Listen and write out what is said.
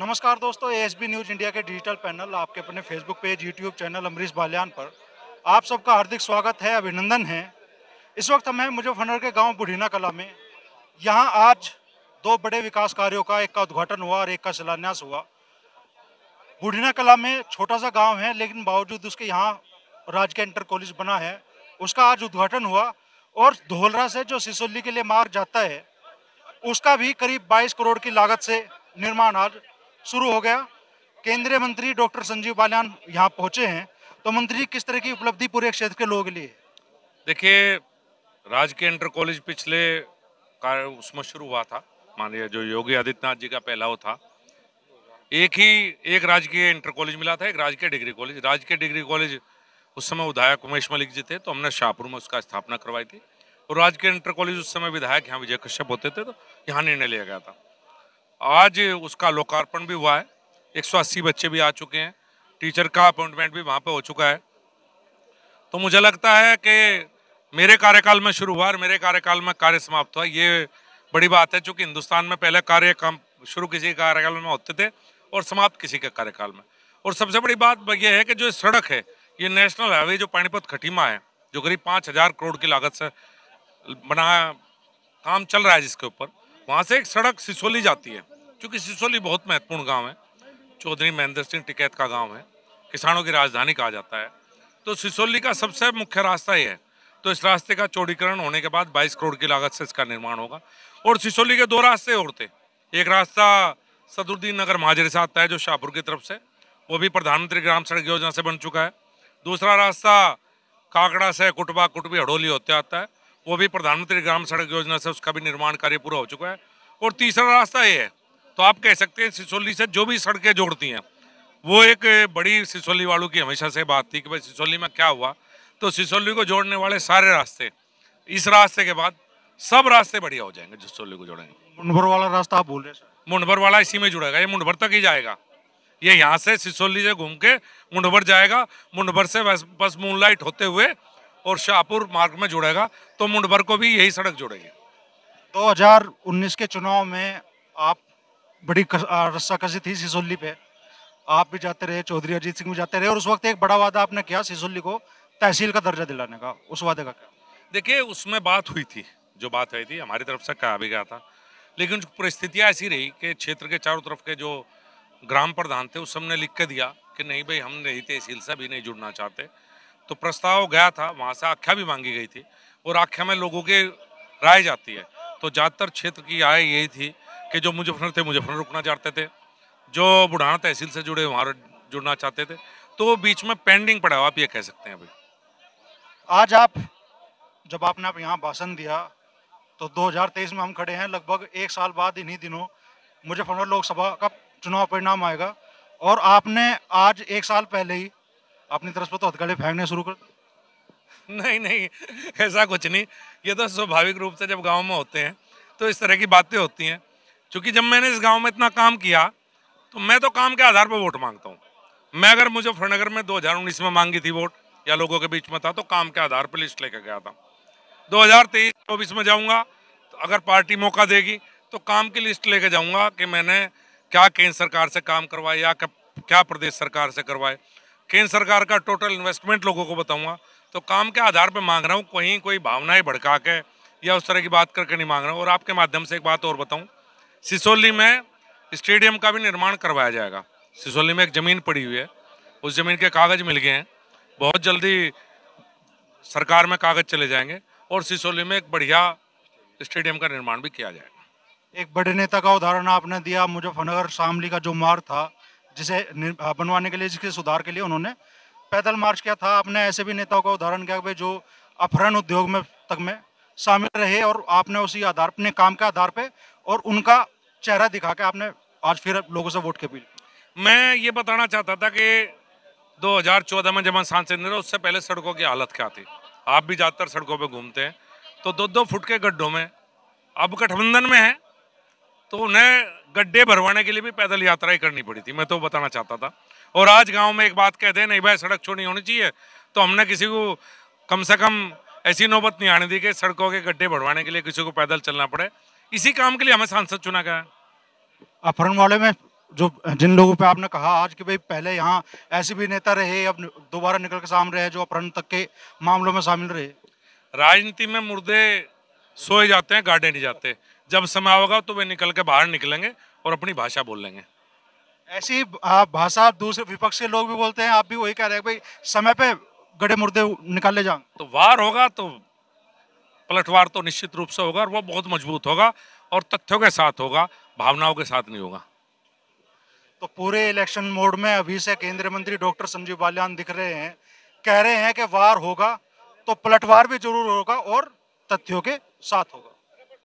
नमस्कार दोस्तों A News India के डिजिटल पैनल आपके अपने Facebook page YouTube channel Amrish Baliyan पर आप सबका हार्दिक स्वागत है अभिनंदन है इस वक्त हम हैं मुजफ्फरनगर के गांव बुढ़ीना कला में यहां आज दो बड़े विकास कार्यों का एक का उद्घाटन हुआ और एक का शिलान्यास हुआ बुढ़ीना कला में छोटा सा गाँव है लेकिन बावजूद उसके यहाँ राजकीय इंटर कॉलेज बना है उसका आज उद्घाटन हुआ और धोलरा से जो सिसोली के लिए मार्ग जाता है उसका भी करीब बाईस करोड़ की लागत से निर्माण आज शुरू हो गया केंद्रीय मंत्री डॉक्टर संजीव बालियान यहाँ पहुँचे हैं तो मंत्री किस तरह की उपलब्धि पूरे क्षेत्र के लोगों के लिए देखिए राजकीय के इंटर कॉलेज पिछले उसमें शुरू हुआ था माननीय जो योगी आदित्यनाथ जी का पहला था एक ही एक राजकीय इंटर कॉलेज मिला था एक राजकीय डिग्री कॉलेज राजकीय डिग्री कॉलेज उस समय विधायक उमेश मलिक जी थे तो हमने शाहपुर में उसका स्थापना करवाई थी और राजकीय इंटर कॉलेज उस समय विधायक यहाँ विजय कश्यप होते थे तो यहाँ निर्णय लिया गया था आज उसका लोकार्पण भी हुआ है 180 बच्चे भी आ चुके हैं टीचर का अपॉइंटमेंट भी वहाँ पे हो चुका है तो मुझे लगता है कि मेरे कार्यकाल में शुरू हुआ और मेरे कार्यकाल में कार्य समाप्त हुआ ये बड़ी बात है चूँकि हिंदुस्तान में पहले कार्य काम शुरू किसी के कार्यकाल में होते थे और समाप्त किसी के कार्यकाल में और सबसे बड़ी बात यह है कि जो सड़क है ये नेशनल हाईवे जो पानीपत खटीमा है जो करीब पाँच हज़ार करोड़ की लागत से बना काम चल रहा है जिसके ऊपर वहाँ से एक सड़क सिसोली जाती है क्योंकि सिसोली बहुत महत्वपूर्ण गांव है चौधरी महेंद्र सिंह टिकैत का गांव है किसानों की राजधानी कहा जाता है तो सिसोली का सबसे मुख्य रास्ता ही है तो इस रास्ते का चौड़ीकरण होने के बाद 22 करोड़ की लागत से इसका निर्माण होगा और सिसोली के दो रास्ते और थे एक रास्ता सदुद्दीन नगर महाजरे से आता है जो शाहपुर की तरफ से वो भी प्रधानमंत्री ग्राम सड़क योजना से बन चुका है दूसरा रास्ता काकड़ा से कुटबा कुटबी हडोली होते आता है वो भी प्रधानमंत्री ग्राम सड़क योजना से उसका भी निर्माण कार्य पूरा हो चुका है और तीसरा रास्ता ये है तो आप कह सकते हैं सिसोली से जो भी सड़कें जोड़ती हैं वो एक बड़ी सिसोली वालों की हमेशा से बात थी कि भाई सिसोली में क्या हुआ तो सिसोली को जोड़ने वाले सारे रास्ते इस रास्ते के बाद सब रास्ते बढ़िया हो जाएंगे सिसोली को जोड़ेंगे मुंडभर वाला रास्ता आप बोल रहे हैं मुंडभर वाला इसी में जुड़ेगा ये मुंडभर तक ही जाएगा ये यहाँ से सिसोली से घूम के मुंडभर जाएगा मुंडभर से बस बस मूनलाइट होते हुए और शाहपुर मार्ग में जुड़ेगा तो मुंडभर को भी यही सड़क जुड़ेगी 2019 के चुनाव में आप बड़ी रस्साकसी थी सिसोली पे आप भी जाते रहे चौधरी अजीत सिंह भी जाते रहे और उस वक्त एक बड़ा वादा आपने किया सिसोली को तहसील का दर्जा दिलाने का उस वादे का क्या देखिए उसमें बात हुई थी जो बात हुई थी हमारी तरफ से कहा भी गया था लेकिन परिस्थितियाँ ऐसी रही कि क्षेत्र के चारों तरफ के जो ग्राम प्रधान थे उस सबने लिख के दिया कि नहीं भाई हम नहीं तहसील से भी नहीं जुड़ना चाहते तो प्रस्ताव गया था वहाँ से आख्या भी मांगी गई थी और आख्या में लोगों के राय जाती है तो ज़्यादातर क्षेत्र की राय यही थी कि जो मुजफ्फर थे मुजफ्फर रुकना चाहते थे जो बुढ़ाना तहसील से जुड़े वहाँ जुड़ना चाहते थे तो बीच में पेंडिंग पड़ा हुआ आप ये कह सकते हैं अभी आज आप जब आपने आप यहाँ भाषण दिया तो 2023 में हम खड़े हैं लगभग एक साल बाद इन्हीं दिनों मुजफ्फरनगर लोकसभा का चुनाव परिणाम आएगा और आपने आज एक साल पहले ही अपनी तरफ से तो हथकड़े फेंकने शुरू कर नहीं नहीं ऐसा कुछ नहीं ये तो स्वाभाविक रूप से जब गांव में होते हैं तो इस तरह की बातें होती हैं क्योंकि जब मैंने इस गांव में इतना काम किया तो मैं तो काम के आधार पर वोट मांगता हूँ मैं अगर मुजफ्फरनगर में दो में मांगी थी वोट या लोगों के बीच में था तो काम के आधार पर लिस्ट लेकर गया था 2023-24 में जाऊँगा तो अगर पार्टी मौका देगी तो काम की लिस्ट लेके जाऊँगा कि मैंने क्या केंद्र सरकार से काम करवाए या क्या प्रदेश सरकार से करवाए केंद्र सरकार का टोटल इन्वेस्टमेंट लोगों को बताऊंगा तो काम के आधार पर मांग रहा हूँ कहीं कोई भावनाएं भड़का के या उस तरह की बात करके नहीं मांग रहा हूँ और आपके माध्यम से एक बात और बताऊँ सिसोली में स्टेडियम का भी निर्माण करवाया जाएगा सिसोली में एक ज़मीन पड़ी हुई है उस ज़मीन के कागज़ मिल गए हैं बहुत जल्दी सरकार में कागज़ चले जाएंगे और सिसोली में एक बढ़िया स्टेडियम का निर्माण भी किया जाएगा एक बड़े नेता का उदाहरण आपने दिया मुजफ्फरनगर शामली का जो मार्ग था जिसे बनवाने के लिए जिसके सुधार के लिए उन्होंने पैदल मार्च किया था आपने ऐसे भी नेताओं का उदाहरण किया जो अपहरण उद्योग में तक में शामिल रहे और आपने उसी आधार अपने काम के आधार पर और उनका चेहरा दिखा के आपने आज फिर लोगों से वोट के अपील मैं ये बताना चाहता था कि 2014 में जब मैं सांसद नहीं उससे पहले सड़कों की हालत क्या थी आप भी ज़्यादातर सड़कों पे घूमते हैं तो दो दो फुट के गड्ढों में अब गठबंधन में है तो उन्हें गड्ढे भरवाने के लिए भी पैदल यात्रा ही करनी पड़ी थी मैं तो बताना चाहता था और आज गांव में एक बात कह दें नहीं भाई सड़क छोड़नी होनी चाहिए तो हमने किसी को कम से कम ऐसी नौबत नहीं आने दी कि सड़कों के गड्ढे भरवाने के लिए किसी को पैदल चलना पड़े इसी काम के लिए हमें सांसद चुना गया अपहरण वाले में जो जिन लोगों पे आपने कहा आज कि भाई पहले यहाँ ऐसे भी नेता रहे अब दोबारा निकल के सामने रहे जो अपहरण तक के मामलों में शामिल रहे राजनीति में मुर्दे सोए जाते हैं गाड़े नहीं जाते जब समय होगा तो वे निकल के बाहर निकलेंगे और अपनी भाषा बोल लेंगे ऐसी भाषा दूसरे विपक्ष के लोग भी बोलते हैं आप भी वही कह रहे हैं भाई समय पे गड़े मुर्दे निकाले जाएं तो वार होगा तो पलटवार तो निश्चित रूप से होगा और वो बहुत मजबूत होगा और तथ्यों के साथ होगा भावनाओं के साथ नहीं होगा तो पूरे इलेक्शन मोड में अभी से केंद्रीय मंत्री डॉक्टर संजीव बाल्यान दिख रहे हैं कह रहे हैं कि वार होगा तो पलटवार भी जरूर होगा और तथ्यों के साथ होगा